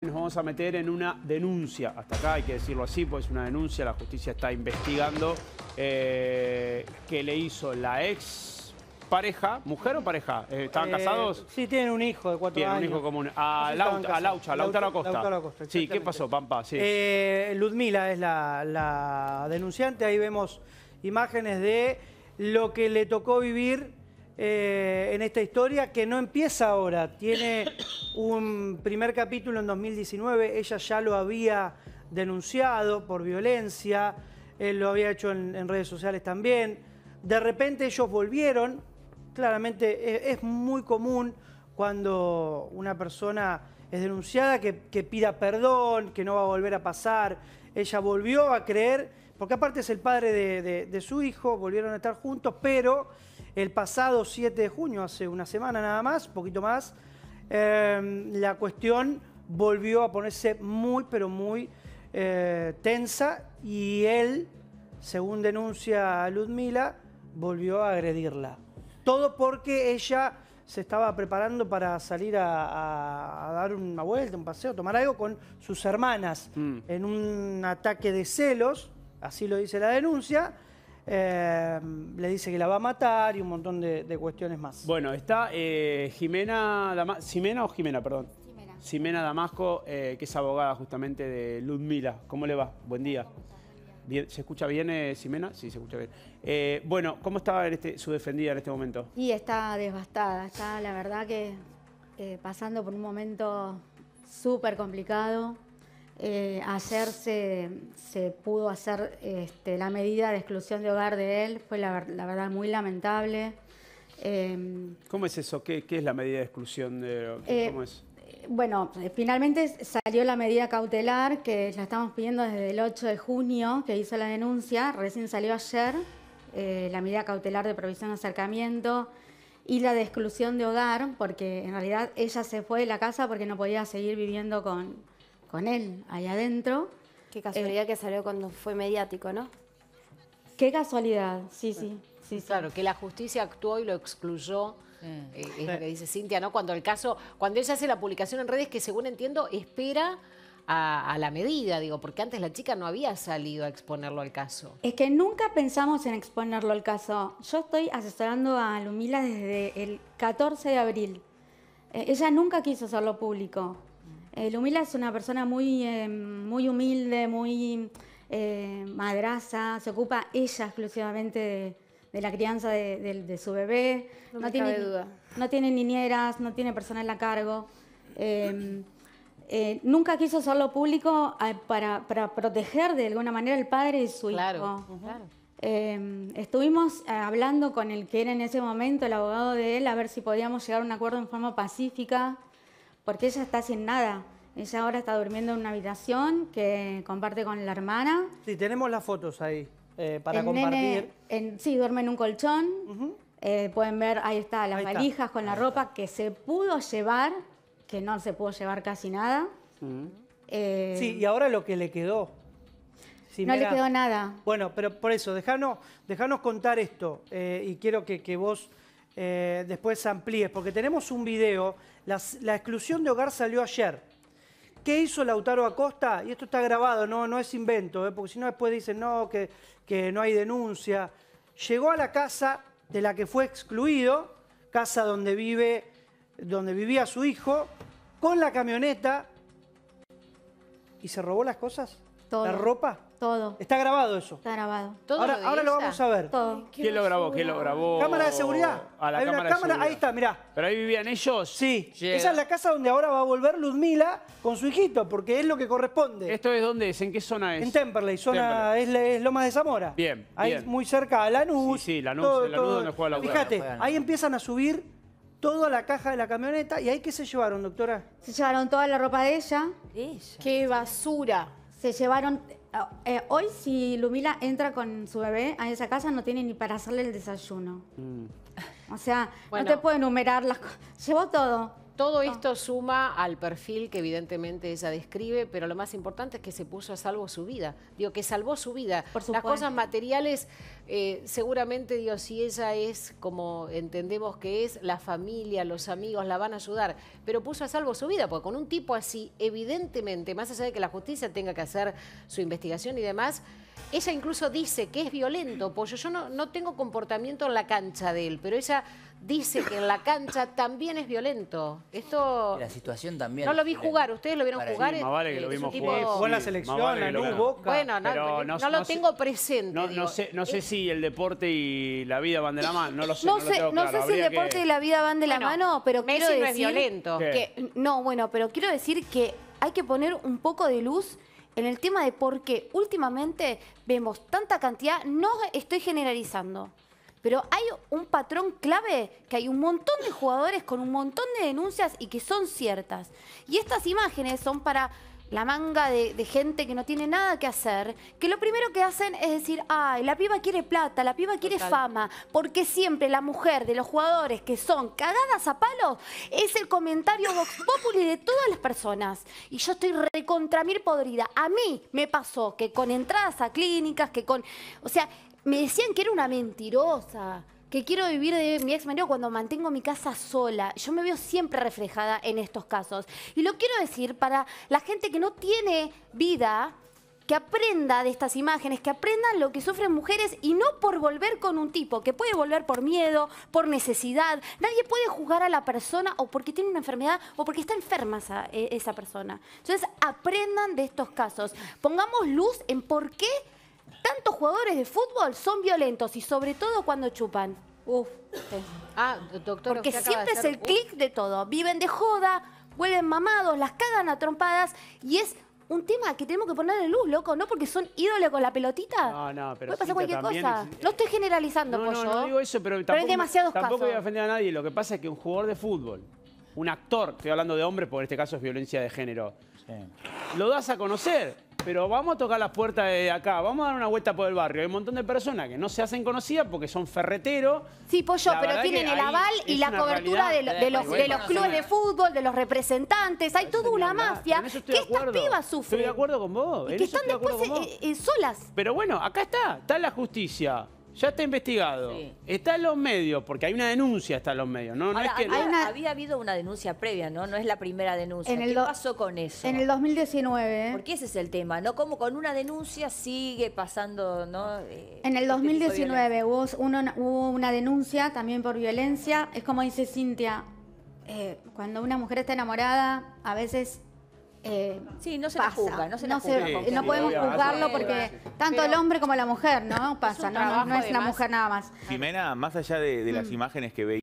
Nos vamos a meter en una denuncia, hasta acá hay que decirlo así, pues es una denuncia, la justicia está investigando eh, que le hizo la ex pareja, mujer o pareja, eh, ¿estaban eh, casados? Sí, tienen un hijo de cuatro años. Tienen un hijo común, a, Laucha, Laucha, Lautaro sí, ¿qué pasó, Pampa? Eh, Ludmila es la denunciante, ahí vemos imágenes de lo que le tocó vivir eh, en esta historia que no empieza ahora. Tiene un primer capítulo en 2019, ella ya lo había denunciado por violencia, él lo había hecho en, redes sociales también. De repente ellos volvieron, claramente e, es, muy común cuando una persona es denunciada que, pida perdón, que no va a volver a pasar. Ella volvió a creer, porque aparte es el padre de su hijo, volvieron a estar juntos, pero el pasado 7 de junio, hace una semana nada más, poquito más, em, la cuestión volvió a ponerse muy, pero muy eh, tensa y él, según denuncia a Ludmila, volvió a agredirla. Todo porque ella se estaba preparando para salir a, dar una vuelta, un paseo, tomar algo con sus hermanas mm. en un ataque de celos, así lo dice la denuncia, Em, le dice que la va a matar y un montón de, cuestiones más. Bueno, está eh, Jimena, o Jimena, perdón. Damasco, eh, que es abogada justamente de Ludmila. ¿Cómo le va? Buen día. ¿Se escucha bien, Simena eh, Sí, se escucha bien. bueno, ¿cómo está este, su defendida en este momento? Y está devastada, está la verdad que pasando por un momento súper complicado. Eh, ayer se, pudo hacer este, la medida de exclusión de hogar de él, fue la, verdad muy lamentable. Em, ¿Cómo es eso? ¿Qué, es la medida de exclusión? De, eh, ¿cómo es? Bueno, eh, finalmente salió la medida cautelar que la estamos pidiendo desde el 8 de junio, que hizo la denuncia, recién salió ayer, la medida cautelar de provisión de acercamiento y la de exclusión de hogar, porque en realidad ella se fue de la casa porque no podía seguir viviendo con, con él ahí adentro. Qué casualidad eh, que salió cuando fue mediático, ¿no? Qué casualidad, sí, sí. Sí, claro, que la justicia actuó y lo excluyó. Eh, es lo que dice Cintia, ¿no? Cuando el caso, cuando ella hace la publicación en redes, que según entiendo, espera a, la medida, digo, porque antes la chica no había salido a exponerlo al caso. Es que nunca pensamos en exponerlo al caso. Yo estoy asesorando a Lumila desde el 14 de abril. Eh, ella nunca quiso hacerlo público. El eh, Lumila es una persona muy, eh, muy humilde, muy eh, madraza, se ocupa ella exclusivamente de, la crianza de, su bebé. No, tiene, duda. no tiene niñeras, no tiene personal a cargo. Em, eh, nunca quiso hacerlo público para, proteger de alguna manera al padre y su hijo. Em, estuvimos hablando con el que era en ese momento el abogado de él a ver si podíamos llegar a un acuerdo en forma pacífica porque ella está sin nada. Ella ahora está durmiendo en una habitación que comparte con la hermana. Sí, tenemos las fotos ahí eh, para compartir. sí, duerme en un colchón. Eh, pueden ver, ahí está, las valijas con la ropa que se pudo llevar, que no se pudo llevar casi nada. Eh, sí, y ahora lo que le quedó. no le quedó nada. Bueno, pero por eso, déjanos, contar esto y quiero que vos eh, después amplíes, porque tenemos un video, la, exclusión de hogar salió ayer. ¿Qué hizo Lautaro Acosta? Y esto está grabado, no, no es invento, eh, porque si no después dicen no, que, que no hay denuncia. Llegó a la casa de la que fue excluido, casa donde vive, donde vivía su hijo, con la camioneta y se robó las cosas. ¿La ropa? Todo. ¿Está grabado eso? Está grabado. ahora, lo ahora lo vamos a ver. ¿Quién lo grabó? ¿Quién lo grabó? ¿Cámara de seguridad? Hay una cámara, ahí está, mirá. ¿Pero ahí vivían ellos? Sí. Esa es la casa donde ahora va a volver Ludmila con su hijito, porque es lo que corresponde. ¿Esto es dónde es? ¿En qué zona es? En Temperley, zona Es, loma Lomas de Zamora. Bien, Ahí es muy cerca a Lanús. Sí, sí Lanús, donde juega la Fíjate, ahí empiezan a subir toda la caja de la camioneta. ¿Y ahí qué se llevaron, doctora? Se llevaron toda la ropa de ella. ¿De ella? ¡Qué basura! se llevaron, eh, eh, hoy si Lumila entra con su bebé a esa casa no tiene ni para hacerle el desayuno. Mm. O sea, no te puedo enumerar las cosas. Llevó todo. Todo ah. esto suma al perfil que evidentemente ella describe, pero lo más importante es que se puso a salvo su vida. Digo, que salvó su vida. Las cosas materiales, eh, seguramente, digo, si ella es como entendemos que es, la familia, los amigos la van a ayudar, pero puso a salvo su vida, porque con un tipo así, evidentemente, más allá de que la justicia tenga que hacer su investigación y demás, ella incluso dice que es violento, Pues Yo no, no tengo comportamiento en la cancha de él, pero ella dice que en la cancha también es violento. Esto. La situación también. No lo vi jugar, ustedes lo vieron jugar. es vale que eh, lo vimos jugar. Jugó en la selección, Bueno, no, lo tengo presente. No, sé, no eh. sé si el deporte y la vida van de la mano, no lo sé. No, sé, si el deporte y la vida van de la mano, pero quiero no es violento. no, bueno, pero quiero decir que hay que poner un poco de luz en el tema de por qué últimamente vemos tanta cantidad, no estoy generalizando, pero hay un patrón clave que hay un montón de jugadores con un montón de denuncias y que son ciertas. Y estas imágenes son para la manga de, gente que no tiene nada que hacer, que lo primero que hacen es decir, ay, la piba quiere plata, la piba quiere fama, porque siempre la mujer de los jugadores que son cagadas a palos es el comentario Vox Populi de todas las personas. Y yo estoy recontra mil podrida. A mí me pasó que con entradas a clínicas, que con... O sea, me decían que era una mentirosa, que quiero vivir de mi ex marido cuando mantengo mi casa sola. Yo me veo siempre reflejada en estos casos. Y lo quiero decir para la gente que no tiene vida, que aprenda de estas imágenes, que aprendan lo que sufren mujeres y no por volver con un tipo, que puede volver por miedo, por necesidad. Nadie puede juzgar a la persona o porque tiene una enfermedad o porque está enferma esa, eh, esa persona. Entonces, aprendan de estos casos. Pongamos luz en por qué tantos jugadores de fútbol son violentos y sobre todo cuando chupan. Uf. Ah, doctor. Porque siempre es el clic de todo. Viven de joda, vuelven mamados, las cagan a trompadas y es un tema que tenemos que poner en luz, loco, ¿no? Porque son ídolos con la pelotita. No, no, pero. Puede pasar cualquier cosa. No eh, estoy generalizando, pues pollo. No, digo eso, pero, tampoco, hay demasiados tampoco voy a ofender a nadie. Lo que pasa es que un jugador de fútbol, un actor, estoy hablando de hombre, porque en este caso es violencia de género, lo das a conocer pero vamos a tocar las puertas de acá, vamos a dar una vuelta por el barrio. Hay un montón de personas que no se hacen conocidas porque son ferreteros. Sí, Pollo, pues pero tienen el aval y la cobertura de, los, de los clubes de fútbol, de los representantes. Hay toda una mafia que estas pibas sufren. Estoy de acuerdo con vos. Y que están después solas. Pero bueno, acá está, está la justicia. Ya está investigado. Está en los medios, porque hay una denuncia, está en los medios. había, habido una denuncia previa, ¿no? No es la primera denuncia. ¿Qué pasó con eso? En el 2019. Porque ese es el tema, ¿no? Como con una denuncia sigue pasando, ¿no? Eh, en el 2019 este hubo, una, hubo una denuncia también por violencia. Es como dice Cintia, eh, cuando una mujer está enamorada, a veces eh, sí, no se pasa. juzga, no se podemos juzgarlo porque tanto el hombre como la mujer, ¿no? Pasa, no, es una mujer nada más. Jimena, más allá de, de las mm. imágenes que veis.